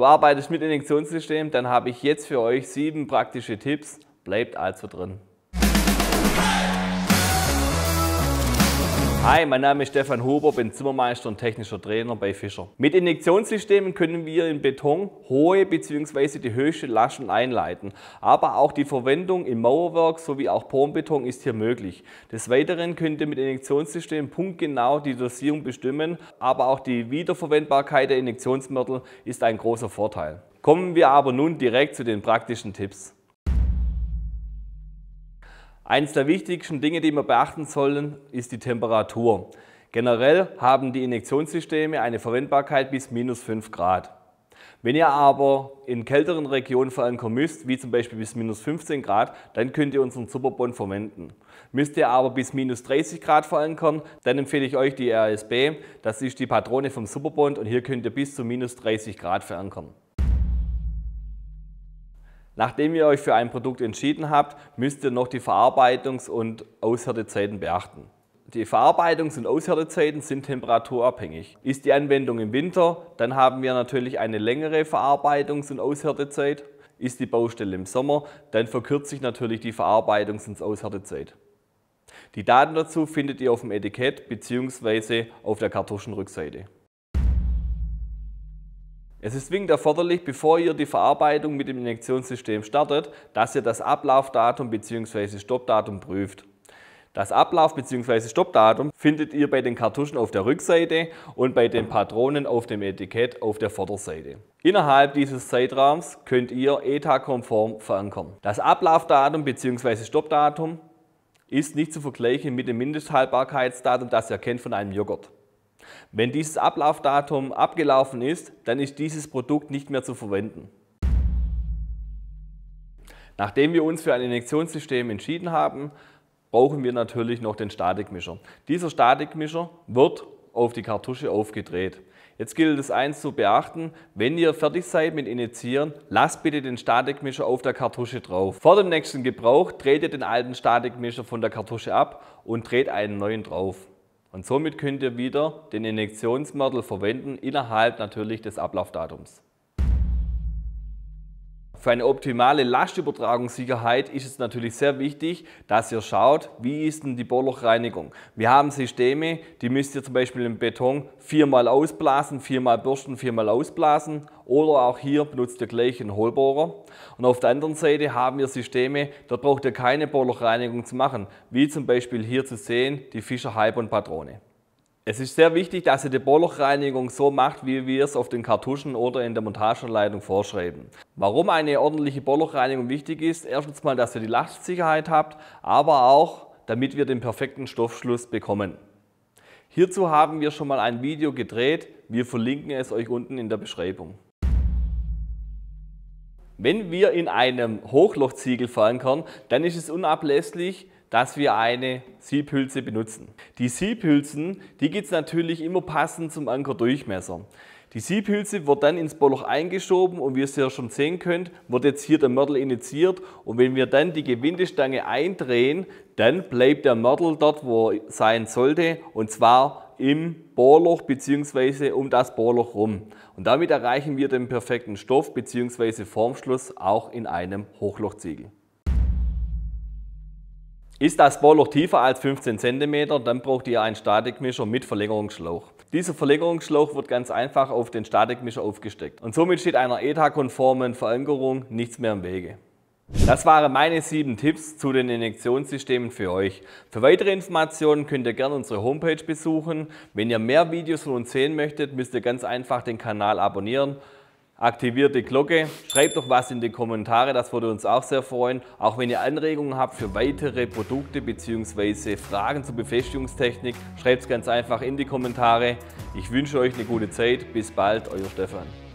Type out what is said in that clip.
Du arbeitest mit Injektionssystem, dann habe ich jetzt für euch sieben praktische Tipps. Bleibt also drin. Hi, mein Name ist Stefan Huber, bin Zimmermeister und technischer Trainer bei Fischer. Mit Injektionssystemen können wir in Beton hohe bzw. die höchste Laschen einleiten, aber auch die Verwendung im Mauerwerk sowie auch Pornbeton ist hier möglich. Des Weiteren könnt ihr mit Injektionssystemen punktgenau die Dosierung bestimmen, aber auch die Wiederverwendbarkeit der Injektionsmittel ist ein großer Vorteil. Kommen wir aber nun direkt zu den praktischen Tipps. Eines der wichtigsten Dinge, die wir beachten sollen, ist die Temperatur. Generell haben die Injektionssysteme eine Verwendbarkeit bis minus 5 Grad. Wenn ihr aber in kälteren Regionen verankern müsst, wie zum Beispiel bis minus 15 Grad, dann könnt ihr unseren Superbond verwenden. Müsst ihr aber bis minus 30 Grad verankern, dann empfehle ich euch die RSB. Das ist die Patrone vom Superbond und hier könnt ihr bis zu minus 30 Grad verankern. Nachdem ihr euch für ein Produkt entschieden habt, müsst ihr noch die Verarbeitungs- und Aushärtezeiten beachten. Die Verarbeitungs- und Aushärtezeiten sind temperaturabhängig. Ist die Anwendung im Winter, dann haben wir natürlich eine längere Verarbeitungs- und Aushärtezeit. Ist die Baustelle im Sommer, dann verkürzt sich natürlich die Verarbeitungs- und Aushärtezeit. Die Daten dazu findet ihr auf dem Etikett bzw. auf der Kartuschenrückseite. Es ist zwingend erforderlich, bevor ihr die Verarbeitung mit dem Injektionssystem startet, dass ihr das Ablaufdatum bzw. Stoppdatum prüft. Das Ablauf- bzw. Stoppdatum findet ihr bei den Kartuschen auf der Rückseite und bei den Patronen auf dem Etikett auf der Vorderseite. Innerhalb dieses Zeitraums könnt ihr ETA-konform verankern. Das Ablaufdatum bzw. Stoppdatum ist nicht zu vergleichen mit dem Mindesthaltbarkeitsdatum, das ihr kennt von einem Joghurt. Wenn dieses Ablaufdatum abgelaufen ist, dann ist dieses Produkt nicht mehr zu verwenden. Nachdem wir uns für ein Injektionssystem entschieden haben, brauchen wir natürlich noch den Statikmischer. Dieser Statikmischer wird auf die Kartusche aufgedreht. Jetzt gilt es eins zu beachten, wenn ihr fertig seid mit Injizieren, lasst bitte den Statikmischer auf der Kartusche drauf. Vor dem nächsten Gebrauch dreht ihr den alten Statikmischer von der Kartusche ab und dreht einen neuen drauf. Und somit könnt ihr wieder den Injektionsmörtel verwenden, innerhalb natürlich des Ablaufdatums. Für eine optimale Lastübertragungssicherheit ist es natürlich sehr wichtig, dass ihr schaut, wie ist denn die Bohrlochreinigung. Wir haben Systeme, die müsst ihr zum Beispiel im Beton viermal ausblasen, viermal bürsten, viermal ausblasen oder auch hier benutzt ihr gleich einen Hohlbohrer. Und auf der anderen Seite haben wir Systeme, dort braucht ihr keine Bohrlochreinigung zu machen, wie zum Beispiel hier zu sehen die Fischer und Patrone. Es ist sehr wichtig, dass ihr die Bohrlochreinigung so macht, wie wir es auf den Kartuschen oder in der Montageanleitung vorschreiben. Warum eine ordentliche Bohrlochreinigung wichtig ist, erstens mal, dass ihr die Lastsicherheit habt, aber auch, damit wir den perfekten Stoffschluss bekommen. Hierzu haben wir schon mal ein Video gedreht, wir verlinken es euch unten in der Beschreibung. Wenn wir in einem Hochlochziegel verankern, dann ist es unablässlich, dass wir eine Siebhülse benutzen. Die Siebhülsen, die gibt es natürlich immer passend zum Ankerdurchmesser. Die Siebhülse wird dann ins Bohrloch eingeschoben und wie ihr es ja schon sehen könnt, wird jetzt hier der Mörtel initiiert und wenn wir dann die Gewindestange eindrehen, dann bleibt der Mörtel dort, wo er sein sollte und zwar im Bohrloch bzw. um das Bohrloch rum. Und damit erreichen wir den perfekten Stoff bzw. Formschluss auch in einem Hochlochziegel. Ist das Bohrloch tiefer als 15 cm, dann braucht ihr einen Statikmischer mit Verlängerungsschlauch. Dieser Verlängerungsschlauch wird ganz einfach auf den Statikmischer aufgesteckt und somit steht einer ETA-konformen Verankerung nichts mehr im Wege. Das waren meine sieben Tipps zu den Injektionssystemen für euch. Für weitere Informationen könnt ihr gerne unsere Homepage besuchen. Wenn ihr mehr Videos von uns sehen möchtet, müsst ihr ganz einfach den Kanal abonnieren aktiviert die Glocke, schreibt doch was in die Kommentare, das würde uns auch sehr freuen. Auch wenn ihr Anregungen habt für weitere Produkte bzw. Fragen zur Befestigungstechnik, schreibt es ganz einfach in die Kommentare. Ich wünsche euch eine gute Zeit, bis bald, euer Stefan.